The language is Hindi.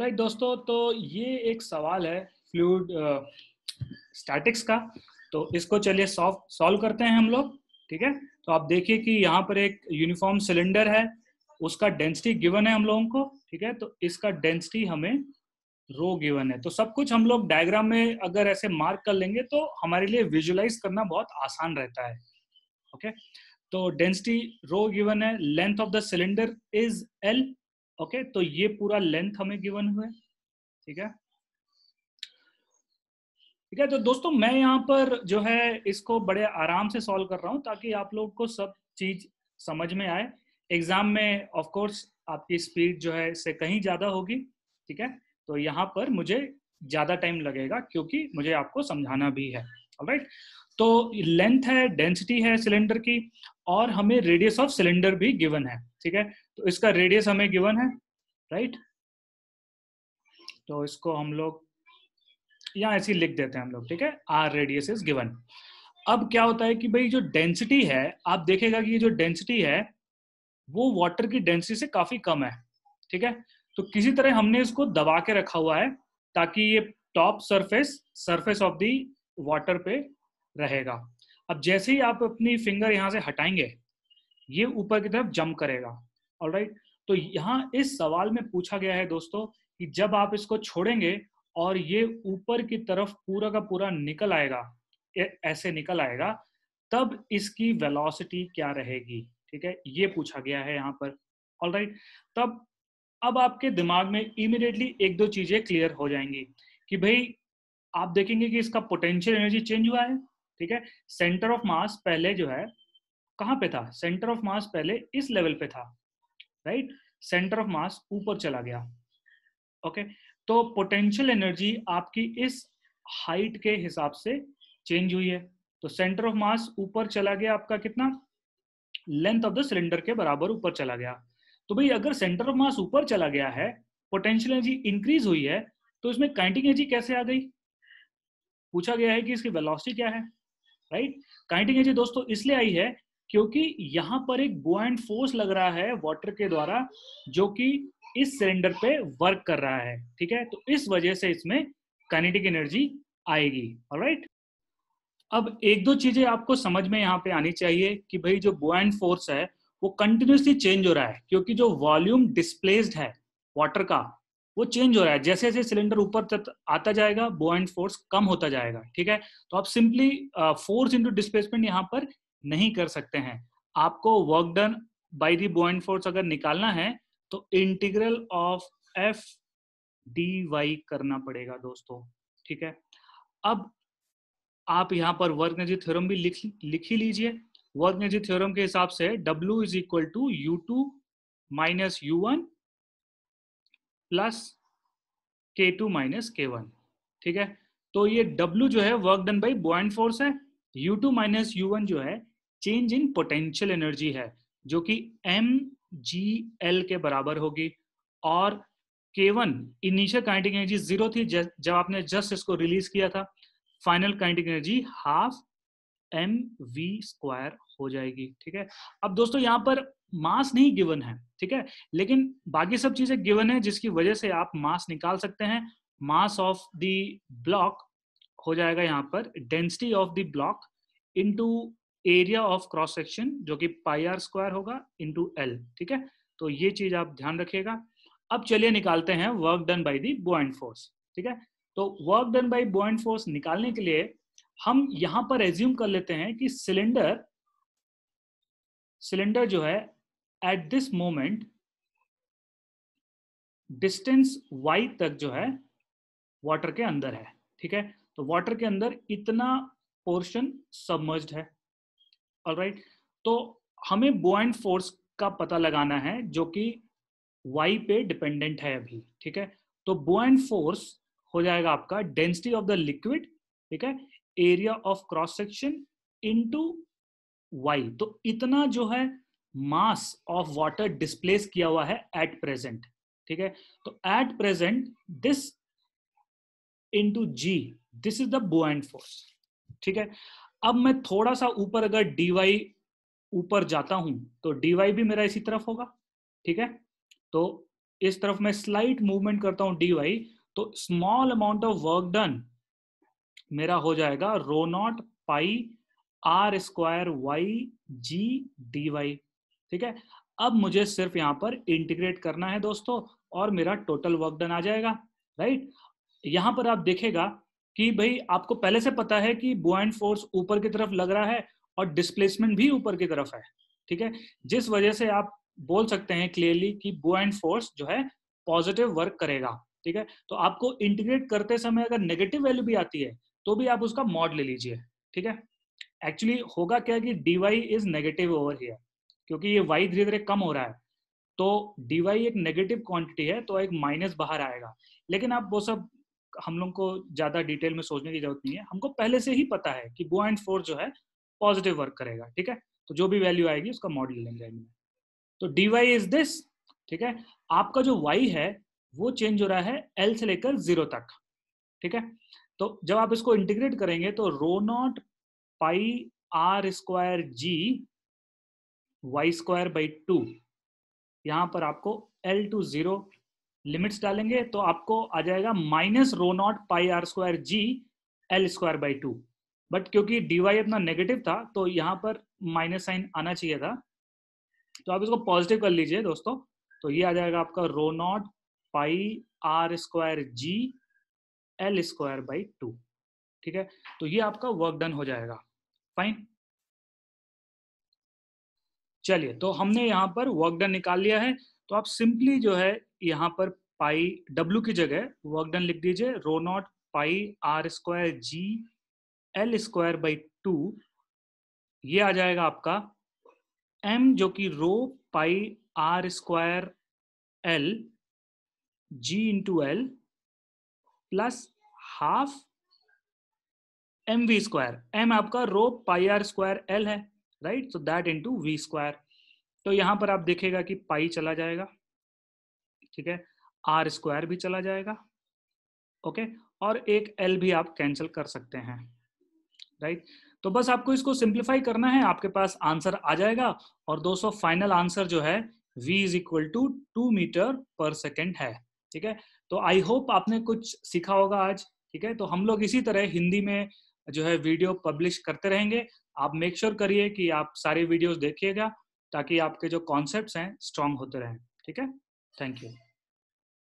राइट दोस्तों तो ये एक सवाल है फ्लूड स्टैटिक्स uh, का तो इसको चलिए सॉल्व सॉल्व करते हैं हम लोग ठीक है तो आप देखिए कि यहाँ पर एक यूनिफॉर्म सिलेंडर है उसका डेंसिटी गिवन है हम लोगों को ठीक है तो इसका डेंसिटी हमें रो गिवन है तो सब कुछ हम लोग डायग्राम में अगर ऐसे मार्क कर लेंगे तो हमारे लिए विजुअलाइज करना बहुत आसान रहता है ओके तो डेंसिटी रो गिवन है length of the cylinder is L okay तो ये पूरा लेंथ हमें गिवन हुआ है ठीक है ठीक है तो दोस्तों मैं यहाँ पर जो है इसको बड़े आराम से सॉल्व कर रहा हूं ताकि आप लोग को सब चीज समझ में आए एग्जाम में ऑफ कोर्स आपकी स्पीड जो है इससे कहीं ज्यादा होगी ठीक है तो यहाँ पर मुझे ज्यादा टाइम लगेगा क्योंकि मुझे आपको समझाना भी है राइट तो लेंथ है डेंसिटी है सिलेंडर की और हमें रेडियस ऑफ सिलेंडर भी गिवन है ठीक है तो इसका रेडियस हमें गिवन है राइट तो इसको हम लोग यहां ऐसी लिख देते हैं हम लोग ठीक है आर रेडियस इज गिवन अब क्या होता है कि भाई जो डेंसिटी है आप देखेगा कि ये जो डेंसिटी है वो वाटर की डेंसिटी से काफी कम है ठीक है तो किसी तरह हमने इसको दबा के रखा हुआ है ताकि ये top surface surface of the water पे रहेगा अब जैसे ही आप अपनी फिंगर यहां से हटाएंगे ये ऊपर की तरफ जंप करेगा ऑलराइट तो यहाँ इस सवाल में पूछा गया है दोस्तों कि जब आप इसको छोड़ेंगे और ये ऊपर की तरफ पूरा का पूरा निकल आएगा ऐसे निकल आएगा तब इसकी वेलोसिटी क्या रहेगी ठीक है ये पूछा गया है यहाँ पर ऑलराइट राइट तब अब आपके दिमाग में इमिडिएटली एक दो चीजें क्लियर हो जाएंगी कि भाई आप देखेंगे कि इसका पोटेंशियल एनर्जी चेंज हुआ है ठीक है सेंटर ऑफ मास पहले जो है कहां पे था सेंटर ऑफ मास पहले इस लेवल पे था राइट सेंटर ऑफ मास ऊपर चला गया ओके okay? तो पोटेंशियल एनर्जी आपकी इस हाइट के हिसाब से चेंज हुई है तो सेंटर ऑफ मास ऊपर चला गया आपका कितना लेंथ ऑफ द सिलेंडर के बराबर ऊपर चला गया तो भाई अगर सेंटर ऑफ मास ऊपर चला गया है पोटेंशियल एनर्जी इंक्रीज हुई है तो इसमें काइंटिंग एनर्जी कैसे आ गई पूछा गया है कि इसकी वेलोसिटी क्या है राइट काइंटिंग एनर्जी दोस्तों इसलिए आई है क्योंकि यहां पर एक बोएंट फोर्स लग रहा है वाटर के द्वारा जो कि इस सिलेंडर पे वर्क कर रहा है ठीक है तो इस वजह से इसमें काइनेटिक एनर्जी आएगी राइट अब एक दो चीजें आपको समझ में यहाँ पे आनी चाहिए कि भाई जो बोएंट फोर्स है वो कंटिन्यूसली चेंज हो रहा है क्योंकि जो वॉल्यूम डिस्प्लेस्ड है वाटर का वो चेंज हो रहा है जैसे जैसे सिलेंडर ऊपर तक आता जाएगा बोएंट फोर्स कम होता जाएगा ठीक है तो आप सिंपली फोर्स इंटू डिस्प्लेसमेंट यहाँ पर नहीं कर सकते हैं आपको work done by the buoyant force अगर निकालना है तो integral of F D Y करना पड़ेगा दोस्तों ठीक है अब आप यहां पर वर्क एनर्जी थ्योरम भी लिख लिख ही लीजिए वर्क एनर्जी थ्योरम के हिसाब से W is equal to U two minus U one plus K two minus K one ठीक है तो ये W जो है work done by buoyant force है U two minus U one जो है चेंज इन पोटेंशियल एनर्जी है जो कि एम जी एल के बराबर होगी और K one initial kinetic energy zero थी जब आपने जस्ट इसको रिलीज किया था final kinetic energy half M V square हो जाएगी ठीक है अब दोस्तों यहाँ पर मास नहीं गिवन है ठीक है लेकिन बाकी सब चीजें गिवन है जिसकी वजह से आप मास निकाल सकते हैं मास ऑफ द ब्लॉक हो जाएगा यहाँ पर density of the block into area of cross section जो कि पाई आर स्क्वायर होगा इंटू एल ठीक है तो ये चीज आप ध्यान रखिएगा अब चलिए निकालते हैं work done by the buoyant force ठीक है तो work done by buoyant force निकालने के लिए हम यहां पर एज्यूम कर लेते हैं कि सिलेंडर सिलेंडर जो है at this moment distance Y तक जो है वाटर के अंदर है ठीक है तो वाटर के अंदर इतना पोर्शन सबमर्ज है राइट तो हमें बॉइंट फोर्स का पता लगाना है जो कि वाई पे डिपेंडेंट है अभी ठीक है तो बॉइंट फोर्स हो जाएगा आपका डेंसिटी ऑफ द लिक्विड ठीक है area of cross section into Y तो इतना जो है मास ऑफ वाटर डिस्प्लेस किया हुआ है एट प्रेजेंट ठीक है तो at present this into G this is the buoyant force ठीक है अब मैं थोड़ा सा ऊपर अगर डी वाई ऊपर जाता हूं तो डीवाई भी मेरा इसी तरफ होगा ठीक है तो इस तरफ मैं स्लाइट मूवमेंट करता हूं डीवाई तो small amount of work done मेरा हो जाएगा rho naught pi R square Y G D Y ठीक है अब मुझे सिर्फ यहां पर इंटीग्रेट करना है दोस्तों और मेरा टोटल वर्क डन आ जाएगा राइट यहां पर आप देखेगा कि भाई आपको पहले से पता है कि बुआइंट फोर्स ऊपर की तरफ लग रहा है और डिस्प्लेसमेंट भी ऊपर की तरफ है ठीक है जिस वजह से आप बोल सकते हैं क्लियरली कि बुआइंट फोर्स जो है पॉजिटिव वर्क करेगा ठीक है तो आपको इंटीग्रेट करते समय अगर नेगेटिव वैल्यू भी आती है तो भी आप उसका मॉड ले लीजिए ठीक है एक्चुअली होगा क्या कि D Y is negative over here क्योंकि ये वाई धीरे धीरे कम हो रहा है तो डी वाई एक नेगेटिव क्वांटिटी है तो एक माइनस बाहर आएगा लेकिन आप वो सब हम लोग को ज्यादा डिटेल में सोचने की जरूरत नहीं है हमको पहले से ही पता है कि गो एंड फोर जो है पॉजिटिव वर्क करेगा ठीक है तो जो भी वैल्यू आएगी उसका मॉडल लेंगे तो डी वाई इज दिस ठीक है आपका जो वाई है वो चेंज हो रहा है एल से लेकर जीरो तक ठीक है तो जब आप इसको इंटीग्रेट करेंगे तो rho naught pi R square G Y square by two यहां पर आपको एल टू जीरो लिमिट्स डालेंगे तो आपको आ जाएगा minus rho naught pi R square G L square by two but क्योंकि डी वाई अपना नेगेटिव था तो यहाँ पर माइनस साइन आना चाहिए था तो आप इसको पॉजिटिव कर लीजिए दोस्तों तो ये आ जाएगा आपका rho naught pi R square G L square by two ठीक है तो ये आपका वर्क डन हो जाएगा फाइन चलिए तो हमने यहाँ पर वर्क डन निकाल लिया है तो आप सिंपली जो है यहाँ पर पाई डब्ल्यू की जगह वर्क डन लिख दीजिए rho naught pi R square G L square by two ये आ जाएगा आपका एम जो कि rho pi R square L G into L plus half M V square M आपका rho pi R square L है right so that into V square तो यहाँ पर आप देखेगा कि पाई चला जाएगा ठीक है आर स्क्वायर भी चला जाएगा ओके और एक एल भी आप कैंसिल कर सकते हैं राइट तो बस आपको इसको सिंप्लीफाई करना है आपके पास आंसर आ जाएगा और दोस्तों फाइनल आंसर जो है v is equal to two meter per second है ठीक है तो आई होप आपने कुछ सीखा होगा आज ठीक है तो हम लोग इसी तरह हिंदी में जो है वीडियो पब्लिश करते रहेंगे आप मेक श्योर करिए कि आप सारे वीडियोस देखिएगा ताकि आपके जो कॉन्सेप्ट हैं स्ट्रांग होते रहें ठीक है थैंक यू